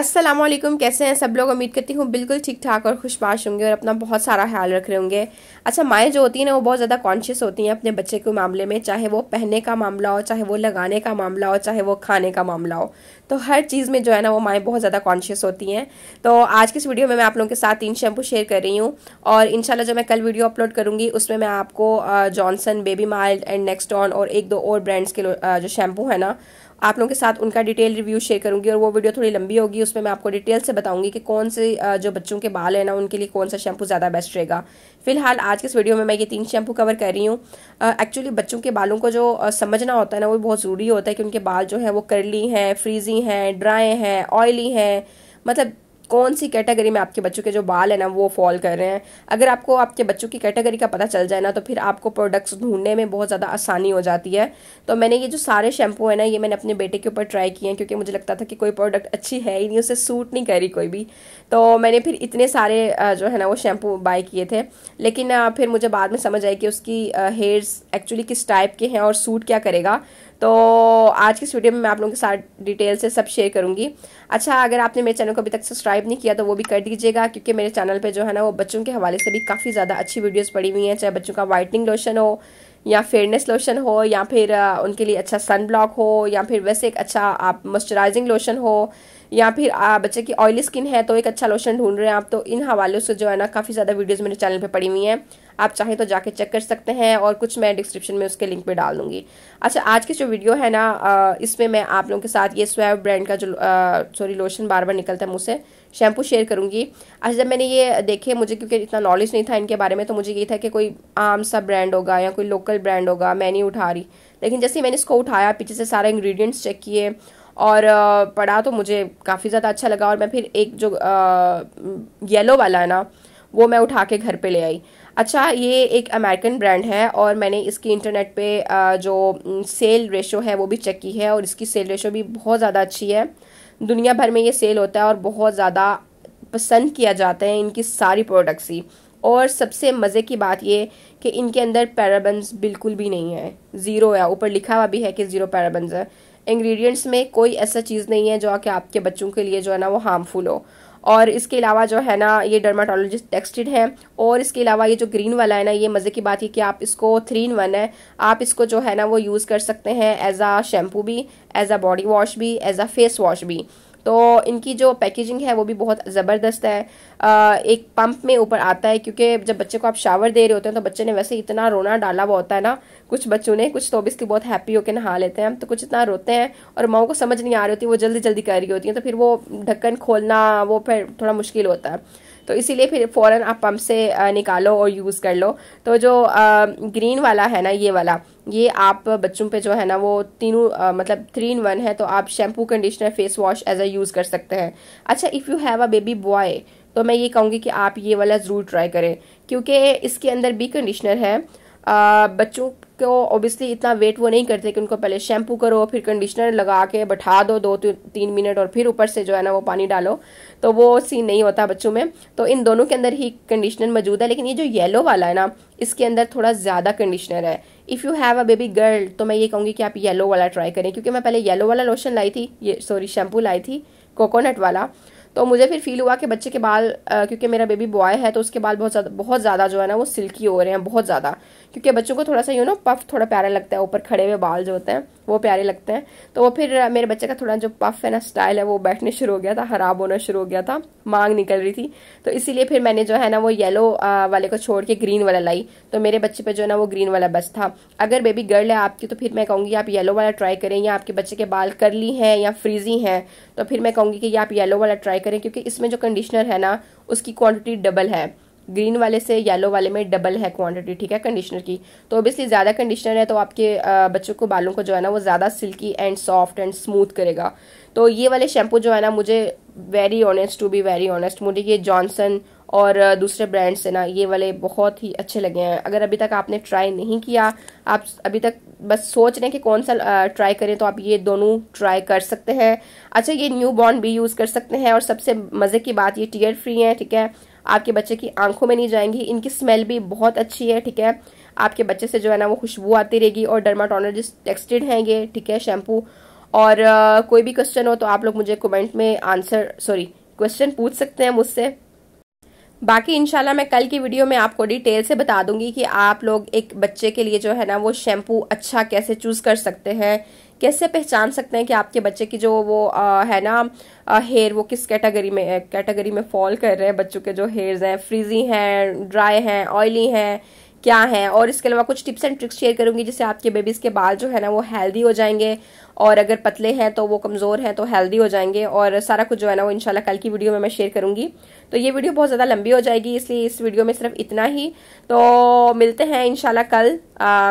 असलम कैसे हैं सब लोग उम्मीद करती हूँ बिल्कुल ठीक ठाक और खुशबाश होंगे और अपना बहुत सारा ख्याल रख रहे होंगे अच्छा माएँ जो होती हैं ना वो बहुत ज़्यादा कॉन्शियस होती हैं अपने बच्चे के मामले में चाहे वो पहनने का मामला हो चाहे वो लगाने का मामला हो चाहे वो खाने का मामला हो तो हर चीज़ में जो है ना वो माएँ बहुत ज़्यादा कॉन्शियस होती हैं तो आज की इस वीडियो में मैं आप लोगों के साथ तीन शैम्पू शेयर कर रही हूँ और इन जो मैं कल वीडियो अपलोड करूँगी उसमें मैं आपको Johnson baby mild and next on और एक दो और ब्रांड्स के जो शैम्पू है ना आप लोगों के साथ उनका डिटेल रिव्यू शेयर करूंगी और वो वीडियो थोड़ी लंबी होगी उसमें मैं आपको डिटेल से बताऊंगी कि कौन से जो बच्चों के बाल है ना उनके लिए कौन सा शैम्पू ज़्यादा बेस्ट रहेगा फिलहाल आज के इस वीडियो में मैं ये तीन शैम्पू कवर कर रही हूँ एक्चुअली बच्चों के बालों को जो समझना होता है ना वो बहुत ज़रूरी होता है कि उनके बाल जो है वो करली हैं फ्रीजी हैं ड्राई हैं ऑयली हैं मतलब कौन सी कैटेगरी में आपके बच्चों के जो बाल है ना वो फॉल कर रहे हैं अगर आपको आपके बच्चों की कैटेगरी का पता चल जाए ना तो फिर आपको प्रोडक्ट्स ढूंढने में बहुत ज़्यादा आसानी हो जाती है तो मैंने ये जो सारे शैम्पू है ना ये मैंने अपने बेटे के ऊपर ट्राई किए हैं क्योंकि मुझे लगता था कि कोई प्रोडक्ट अच्छी है ही नहीं उसे सूट नहीं करी कोई भी तो मैंने फिर इतने सारे जो है ना वो शैम्पू बाय किए थे लेकिन फिर मुझे बाद में समझ आई कि उसकी हेयर्स एक्चुअली किस टाइप के हैं और सूट क्या करेगा तो आज की इस वीडियो में मैं आप लोगों के साथ डिटेल से सब शेयर करूँगी अच्छा अगर आपने मेरे चैनल को अभी तक सब्सक्राइब नहीं किया तो वो भी कर दीजिएगा क्योंकि मेरे चैनल पर जो है ना वो बच्चों के हवाले से भी काफ़ी ज़्यादा अच्छी वीडियोज़ पड़ी हुई हैं चाहे बच्चों का वाइटनिंग लोशन हो या फेयरनेस लोशन हो या फिर उनके लिए अच्छा सन ब्लॉक हो या फिर वैसे एक अच्छा आप मॉइस्चराइजिंग लोशन हो या फिर बच्चे की ऑयली स्किन है तो एक अच्छा लोशन ढूंढ रहे हैं आप तो इन हवालों से जो है ना काफ़ी ज़्यादा वीडियोज़ मेरे चैनल पर पड़ी हुई हैं आप चाहें तो जाके चेक कर सकते हैं और कुछ मैं डिस्क्रिप्शन में उसके लिंक पर डाल दूँगी अच्छा आज की जो वीडियो है ना इसमें मैं आप लोगों के साथ ये स्वैब ब्रांड का जो सॉरी लोशन बार बार निकलता है मुझसे शैम्पू शेयर करूँगी अच्छा जब मैंने ये देखे मुझे क्योंकि इतना नॉलेज नहीं था इनके बारे में तो मुझे ये था कि कोई आम सा ब्रांड होगा या कोई लोकल ब्रांड होगा मैं नहीं उठा रही लेकिन जैसे मैंने इसको उठाया पीछे से सारे इंग्रेडिएंट्स चेक किए और पढ़ा तो मुझे काफ़ी ज़्यादा अच्छा लगा और मैं फिर एक जो येलो वाला है ना वो मैं उठा के घर पर ले आई अच्छा ये एक अमेरिकन ब्रांड है और मैंने इसकी इंटरनेट पे जो सेल रेशो है वो भी चेक की है और इसकी सेल रेशो भी बहुत ज़्यादा अच्छी है दुनिया भर में ये सेल होता है और बहुत ज़्यादा पसंद किया जाता है इनकी सारी प्रोडक्ट्स ही और सबसे मज़े की बात ये कि इनके अंदर पैराबंस बिल्कुल भी नहीं है ज़ीरो है ऊपर लिखा हुआ भी है कि ज़ीरो पैराबंस है इंग्रेडिएंट्स में कोई ऐसा चीज़ नहीं है जो कि आपके बच्चों के लिए जो है ना वो हार्मफुल हो और इसके अलावा जो है ना ये डर्माटोलॉजिस्ट टेक्सटेड है और इसके अलावा ये जो ग्रीन वाला है ना ये मज़े की बात है कि आप इसको थ्री इन वन है आप इसको जो है ना वो यूज़ कर सकते हैं एज आ शैम्पू भी एज आ बॉडी वॉश भी एज आ फेस वॉश भी तो इनकी जो पैकेजिंग है वो भी बहुत ज़बरदस्त है आ, एक पंप में ऊपर आता है क्योंकि जब बच्चे को आप शावर दे रहे होते हैं तो बच्चे ने वैसे इतना रोना डाला हुआ होता है ना कुछ बच्चों ने कुछ तो ऑब्वियसली बहुत हैप्पी होकर नहा लेते हैं तो कुछ इतना रोते हैं और माओ को समझ नहीं आ रही होती वो जल्दी जल्दी कर रही होती हैं तो फिर वो ढक्कन खोलना वो फिर थोड़ा मुश्किल होता है तो इसीलिए फिर फ़ौरन आप पम्प से निकालो और यूज़ कर लो तो जो ग्रीन वाला है ना ये वाला ये आप बच्चों पे जो है ना वो तीनों मतलब थ्री इन वन है तो आप shampoo conditioner face wash as a use कर सकते हैं अच्छा if you have a baby boy तो मैं ये कहूँगी कि आप ये वाला ज़रूर ट्राई करें क्योंकि इसके अंदर भी कंडीशनर है बच्चों को ऑब्वियसली इतना वेट वो नहीं करते कि उनको पहले शैम्पू करो फिर कंडीशनर लगा के बैठा दो दो तीन मिनट और फिर ऊपर से जो है ना वो पानी डालो तो वो सीन नहीं होता बच्चों में तो इन दोनों के अंदर ही कंडीशनर मौजूद है लेकिन ये जो येलो वाला है ना इसके अंदर थोड़ा ज़्यादा कंडीशनर है if you have a baby girl तो मैं ये कहूँगी कि आप येलो वाला ट्राई करें क्योंकि मैं पहले येलो वाला लोशन लाई थी ये सॉरी शैम्पू लाई थी कोकोनट वाला तो मुझे फिर फील हुआ कि बच्चे के बाल क्योंकि मेरा बेबी बॉय है तो उसके बाल बहुत ज़्यादा बहुत ज़्यादा जो है ना वो सिल्की हो रहे हैं बहुत ज़्यादा क्योंकि बच्चों को थोड़ा सा यू नो पफ थोड़ा प्यारा लगता है ऊपर खड़े हुए बाल जो होते हैं वो प्यारे लगते हैं तो वो फिर मेरे बच्चे का थोड़ा जो पफ है ना स्टाइल है वो बैठने शुरू हो गया था खराब होना शुरू हो गया था मांग निकल रही थी तो इसीलिए फिर मैंने जो है ना वो येलो वाले को छोड़ के ग्रीन वाला लाई तो मेरे बच्चे पे जो है ना वो ग्रीन वाला बस था अगर बेबी गर्ल है आपकी तो फिर मैं कहूँगी आप येलो वाला ट्राई करें या आपके बच्चे के बाल करली हैं या फ्रीजी हैं तो फिर मैं कहूँगी कि आप येलो वाला ट्राई ट्राई करें क्योंकि इसमें जो कंडीशनर है ना उसकी क्वांटिटी डबल है ग्रीन वाले से येलो वाले में डबल है क्वांटिटी ठीक है कंडीशनर की तो ओबियसली ज़्यादा कंडीशनर है तो आपके बच्चों को बालों को जो है ना वो ज़्यादा silky and soft and smooth करेगा तो ये वाले शैम्पू जो है ना मुझे very honest to be very honest मुझे ये जॉनसन और दूसरे ब्रांड्स है ना ये वाले बहुत ही अच्छे लगे हैं अगर अभी तक आपने ट्राई नहीं किया आप अभी तक बस सोच रहे हैं कि कौन सा ट्राई करें तो आप ये दोनों ट्राई कर सकते हैं अच्छा ये न्यू बॉर्न भी यूज़ कर सकते हैं और सबसे मज़े की बात ये टीयर फ्री है ठीक है आपके बच्चे की आंखों में नहीं जाएंगी इनकी स्मेल भी बहुत अच्छी है ठीक है आपके बच्चे से जो है ना वो खुशबू आती रहेगी और डर्माटोलॉजिस्ट टेक्सटेड हैं ये ठीक है शैम्पू और कोई भी क्वेश्चन हो तो आप लोग मुझे कमेंट में आंसर सॉरी क्वेश्चन पूछ सकते हैं मुझसे बाकी इनशाला मैं कल की वीडियो में आपको डिटेल से बता दूंगी कि आप लोग एक बच्चे के लिए जो है ना वो शैम्पू अच्छा कैसे चूज़ कर सकते हैं कैसे पहचान सकते हैं कि आपके बच्चे की जो वो आ, है ना आ, हेयर वो किस कैटेगरी में कैटेगरी में फॉल कर रहे हैं बच्चों के जो हेयर्स हैं फ्रीजी हैं ड्राई हैं ऑयली हैं क्या हैं और इसके अलावा कुछ टिप्स एंड ट्रिक्स शेयर करूंगी जिससे आपके बेबीज़ के बाल जो है ना वो हेल्दी हो जाएंगे और अगर पतले हैं तो वो कमज़ोर हैं तो हेल्दी हो जाएंगे और सारा कुछ जो है ना वो इनशाला कल की वीडियो में मैं शेयर करूँगी तो ये वीडियो बहुत ज़्यादा लंबी हो जाएगी इसलिए इस वीडियो में सिर्फ इतना ही तो मिलते हैं इनशाला कल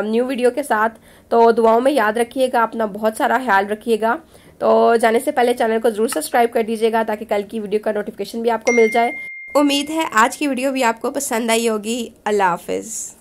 न्यू वीडियो के साथ तो दुआओं में याद रखिएगा अपना बहुत सारा ख्याल रखिएगा तो जाने से पहले चैनल को ज़रूर सब्सक्राइब कर दीजिएगा ताकि कल की वीडियो का नोटिफिकेशन भी आपको मिल जाए उम्मीद है आज की वीडियो भी आपको पसंद आई होगी अल्लाह हाफिज़